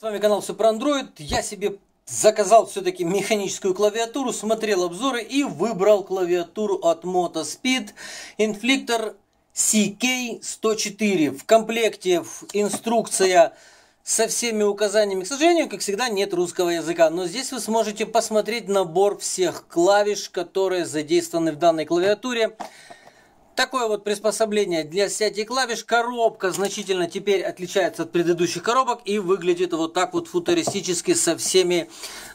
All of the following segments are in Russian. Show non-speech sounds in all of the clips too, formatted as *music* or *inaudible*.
С вами канал Супер Андроид. Я себе заказал все-таки механическую клавиатуру, смотрел обзоры и выбрал клавиатуру от Moto Speed Inflictor CK104. В комплекте инструкция со всеми указаниями. К сожалению, как всегда, нет русского языка, но здесь вы сможете посмотреть набор всех клавиш, которые задействованы в данной клавиатуре. Такое вот приспособление для снятия клавиш. Коробка значительно теперь отличается от предыдущих коробок и выглядит вот так вот футуристически со всеми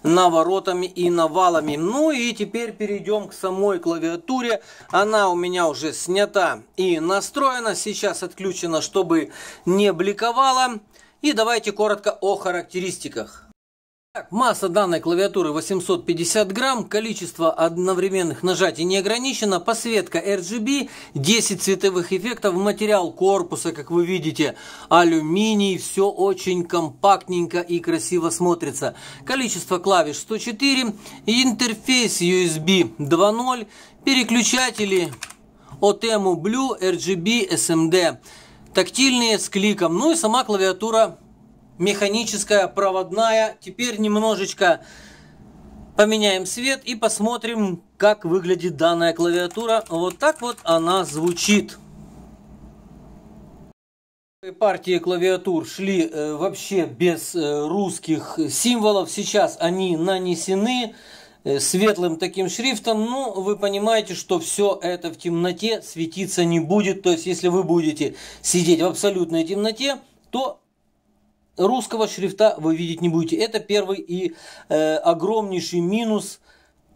наворотами и навалами. Ну и теперь перейдем к самой клавиатуре. Она у меня уже снята и настроена. Сейчас отключена, чтобы не бликовала. И давайте коротко о характеристиках. Масса данной клавиатуры 850 грамм, количество одновременных нажатий не ограничено, посветка RGB, 10 цветовых эффектов, материал корпуса, как вы видите, алюминий, все очень компактненько и красиво смотрится. Количество клавиш 104, интерфейс USB 2.0, переключатели OTEMU Blue RGB SMD, тактильные с кликом, ну и сама клавиатура механическая проводная. Теперь немножечко поменяем свет и посмотрим, как выглядит данная клавиатура. Вот так вот она звучит. Партии клавиатур шли э, вообще без э, русских символов. Сейчас они нанесены э, светлым таким шрифтом. Но ну, вы понимаете, что все это в темноте светиться не будет. То есть, если вы будете сидеть в абсолютной темноте, то русского шрифта вы видеть не будете. Это первый и э, огромнейший минус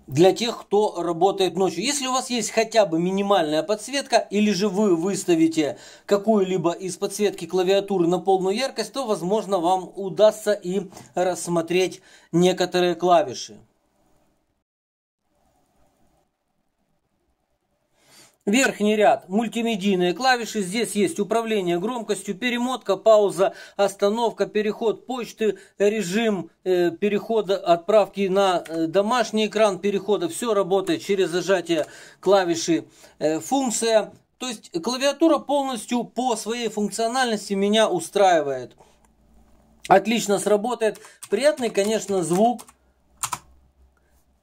для тех, кто работает ночью. Если у вас есть хотя бы минимальная подсветка, или же вы выставите какую-либо из подсветки клавиатуры на полную яркость, то, возможно, вам удастся и рассмотреть некоторые клавиши. Верхний ряд, мультимедийные клавиши, здесь есть управление громкостью, перемотка, пауза, остановка, переход почты, режим э, перехода отправки на э, домашний экран перехода, все работает через зажатие клавиши э, функция. То есть клавиатура полностью по своей функциональности меня устраивает. Отлично сработает. Приятный, конечно, звук.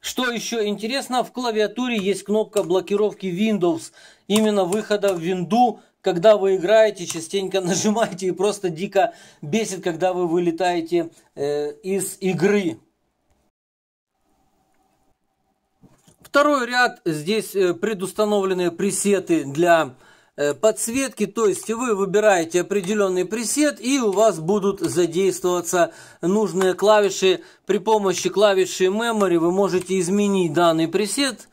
Что еще интересно, в клавиатуре есть кнопка блокировки Windows, именно выхода в винду, когда вы играете, частенько *laughs* нажимаете и просто дико бесит, когда вы вылетаете э, из игры. Второй ряд, здесь э, предустановленные пресеты для Э, подсветки, то есть вы выбираете определенный пресет и у вас будут задействоваться нужные клавиши. При помощи клавиши Memory вы можете изменить данный пресет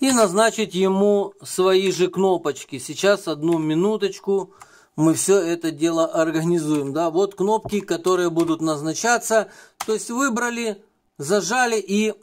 и назначить ему свои же кнопочки. Сейчас одну минуточку мы все это дело организуем. Да? Вот кнопки, которые будут назначаться. То есть выбрали, зажали и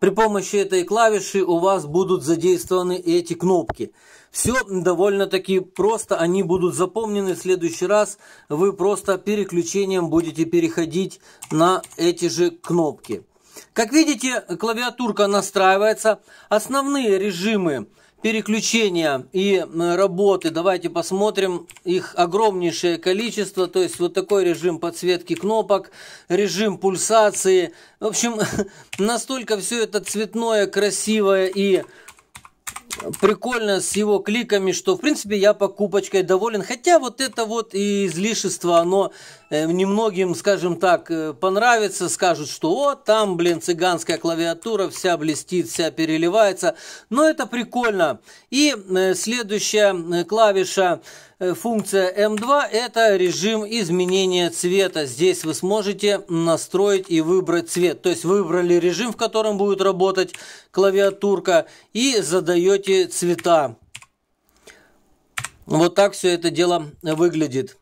при помощи этой клавиши у вас будут задействованы эти кнопки. Все довольно-таки просто, они будут запомнены. В следующий раз вы просто переключением будете переходить на эти же кнопки. Как видите, клавиатурка настраивается. Основные режимы переключения и э, работы. Давайте посмотрим. Их огромнейшее количество. То есть вот такой режим подсветки кнопок, режим пульсации. В общем, *laughs* настолько все это цветное, красивое и прикольно с его кликами, что, в принципе, я покупочкой доволен. Хотя вот это вот и излишество, оно э, немногим, скажем так, э, понравится. Скажут, что о, там, блин, цыганская клавиатура, вся блестит, вся переливается. Но это прикольно. И э, следующая клавиша Э, функция М2 – это режим изменения цвета. Здесь вы сможете настроить и выбрать цвет. То есть выбрали режим, в котором будет работать клавиатурка, и задаете цвета. Вот так все это дело выглядит.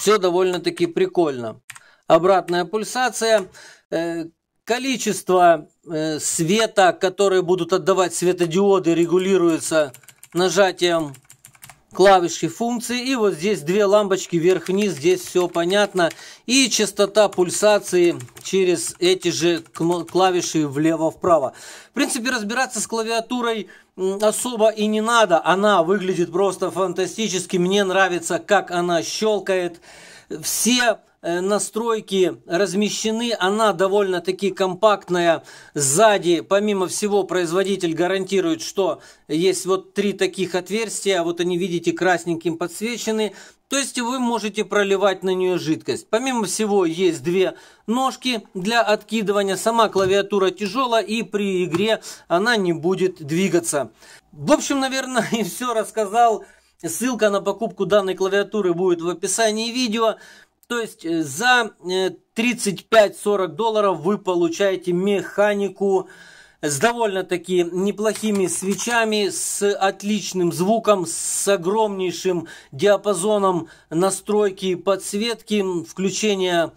Все довольно-таки прикольно. Обратная пульсация э, количество э, света, которые будут отдавать светодиоды, регулируется нажатием клавиши функции. И вот здесь две лампочки вверх-вниз, здесь все понятно. И частота пульсации через эти же клавиши влево-вправо. В принципе, разбираться с клавиатурой особо и не надо. Она выглядит просто фантастически. Мне нравится, как она щелкает. Все э, настройки размещены, она довольно-таки компактная. Сзади, помимо всего, производитель гарантирует, что есть вот три таких отверстия, вот они, видите, красненьким подсвечены, то есть вы можете проливать на нее жидкость. Помимо всего есть две ножки для откидывания. Сама клавиатура тяжелая и при игре она не будет двигаться. В общем, наверное, *laughs* и все рассказал. Ссылка на покупку данной клавиатуры будет в описании видео. То есть э, за 35-40 э, долларов вы получаете механику с довольно-таки неплохими свечами, с отличным звуком, с огромнейшим диапазоном настройки подсветки, включения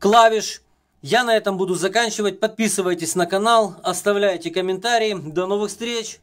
клавиш. Я на этом буду заканчивать. Подписывайтесь на канал, оставляйте комментарии. До новых встреч!